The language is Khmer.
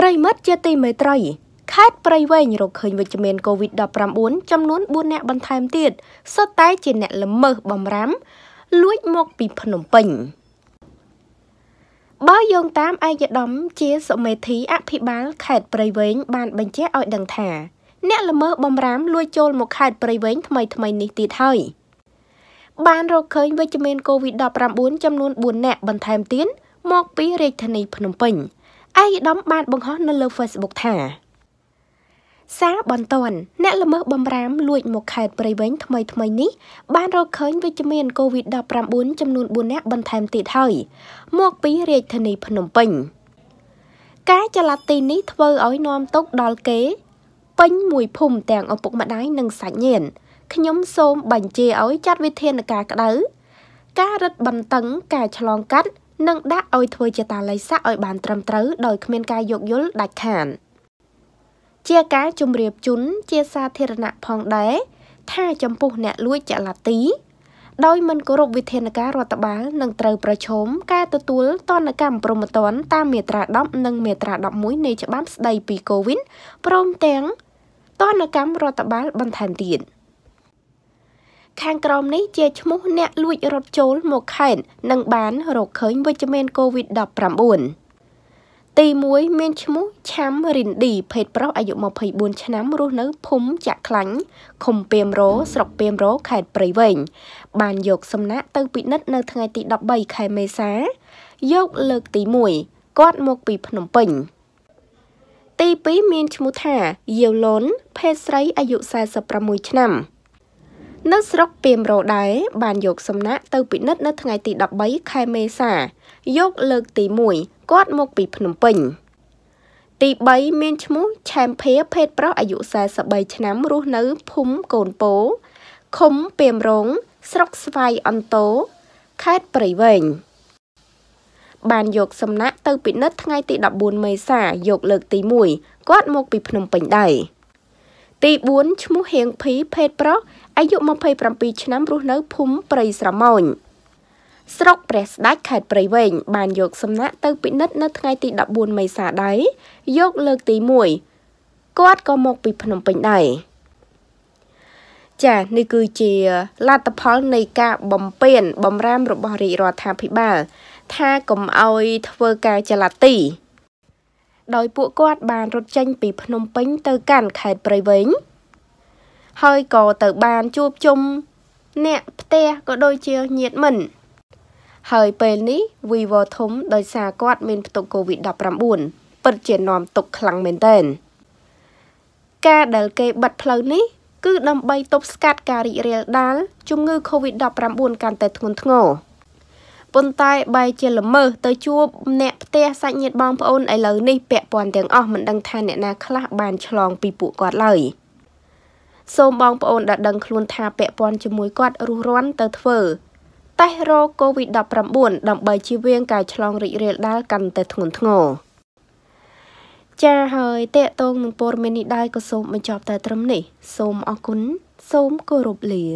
ប្រិមិត្តជាទីមេត្រីខេត្តព្រៃវែងរកឃើញវិជ្ជមាន COVID-19 ចំនួន4អ្នកបន្ថែមទៀតសុទ្ធតែជាអ្នកល្មើសបំរាមលួចមកពីភ្នំពេញបើយោងតាមឯកឧត្តមជា សមេធីអភិបាលខេត្តព្រៃវែងបានបញ្ជាក់ឲ្យដឹងថាអ្នកល្មើសបំរាមលួចចូលមកខេត្តព្រៃវែងថ្មីថ្មីនេះទៀតហើយបានរកឃើញវិជ្ជមាន COVID-19 ចំនួន4អ្នកបន្ថែមទៀតមកពីរាជធានីភ្នំពេញ។អាយដាមបានបង្ហោះនៅលើ Facebook ថាសារបន្តនអ្នកល្មើសបំរាមលួច មកខេត្តព្រៃវែងថ្មីថ្មីនេះ បានរកឃើញវិជ្ជមានកូវីដ -19 ចំនួន4នាក់បន្ថែមទៀតហើយមកពីរាជធានីភ្នំពេញ ការចល័តទីនេះធ្វើឲ្យនាំទុកដល់គេពេញមួយភូមិទាំងឪពុកម្ដាយនិងសាច់ញាតិខ្ញុំសូមបញ្ជាឲ្យចាត់វិធានការក្តៅការរឹតបន្តឹងការឆ្លងកាត់និងដាក់ឲ្យធ្វើជាតាល័យស័កឲ្យបានត្រឹមត្រូវដោយគ្មានការយោគយល់ដាច់ខាតជាការជំរាបជូនជាសាធារណៈផងដែរថាចំពោះអ្នកលួចចល័ទីដោយមិនគោរពវិធានការរដ្ឋបាលនឹងត្រូវប្រឈមការទទួលទណ្ឌកម្មប្រមទ័នតាមមាត្រា10និងមាត្រា11នៃច្បាប់ស្តីពីកូវីដព្រមទាំងទណ្ឌកម្មរដ្ឋបាលបន្ថែមទៀត។ខាងក្រោមនេះជាឈ្មោះអ្នក លួចរត់ចូលមកខេត្តនិងបានរកឃើញវិជ្ជមាន COVID-19 ទី1មានឈ្មោះឆាំរិនឌីភេទប្រុសអាយុ24ឆ្នាំរស់នៅភូមិចាក់ខ្លាញ់ឃុំពីមរោស្រុកពីមរោខេត្តព្រៃវែងបានយកសំណាក់ទៅពិនិត្យនៅថ្ងៃទី13ខែមេសា យកលើកទី1គាត់មកពីភ្នំពេញ ទី2មានឈ្មោះថាយាវលុនភេទស្រីអាយុ46ឆ្នាំនៅស្រុកពីមរោដែរបានយកសំណាក់ទៅពិនិត្យនៅថ្ងៃទី13ខែមេសាយក លើកទី1គាត់មកពីភ្នំពេញទី3មានឈ្មោះឆែមភាភេទប្រុសអាយុ43ឆ្នាំរស់នៅភូមិកូនពោឃុំពីមរងស្រុកស្វាយអន្តោខេត្តព្រៃវែងបានយកសំណាក់ទៅពិនិត្យថ្ងៃទី14មេសាយកលើកទី1គាត់មកពីភ្នំពេញដែរទី4ឈ្មោះហៀងភីភេទប្រុសអាយុ27ឆ្នាំរស់នៅភូមិព្រៃស្រមោញស្រុកព្រះស្ដេចខេត្តព្រៃវែងបានយកសំណាក់ទៅពិនិត្យនៅថ្ងៃ ទី14មេសាដែរយកលើកទី1គាត់ក៏មកពីភ្នំពេញដែរចានេះគឺជាលទ្ធផលនៃការបំពេញបំរាមរបស់រាជរដ្ឋាភិបាល ថាកុំអោយធ្វើការចលទីដោយពួកគាត់បានរត់ចេញ ពីភ្នំពេញ ទៅ កាន់ខេត្តព្រៃវែងហើយក៏ទៅបានជួបជុំអ្នកផ្ទះក៏ដូចជាញាតិមិត្តហើយពេលនេះវីវធំដោយសារគាត់មានផ្ទុក COVID-19 ពិតជានាំទុកខ្លាំងមែនទែនការដែលគេបិទផ្លូវនេះគឺដើម្បីទប់ស្កាត់ការរីករាលដាលជំងឺ COVID-19 កាន់តែធ្ងន់ធ្ងរប៉ុន្តែបែរជាល្មើសទៅ ជួបអ្នកផ្ទះសាច់ញាតិបងប្អូនឥឡូវនេះពាក់ព័ន្ធទាំងអស់មិនដឹងថាអ្នកណា ខ្លះ បានឆ្លងពីពួកគាត់ឡើយ។សូមបងប្អូនដែលដឹងខ្លួនថាពាក់ព័ន្ធជាមួយគាត់រស់រាន់ទៅធ្វើ តេស្តរកូវីដ -19 ដើម្បីជៀសវាងការឆ្លងរីករាលដាលកាន់តែធ្ងន់ធ្ងរចាហើយតេតងនឹងព័ត៌មាននេះដែរក៏សូមបញ្ចប់តែត្រឹមនេះ សូមអរគុណសូមគោរពលា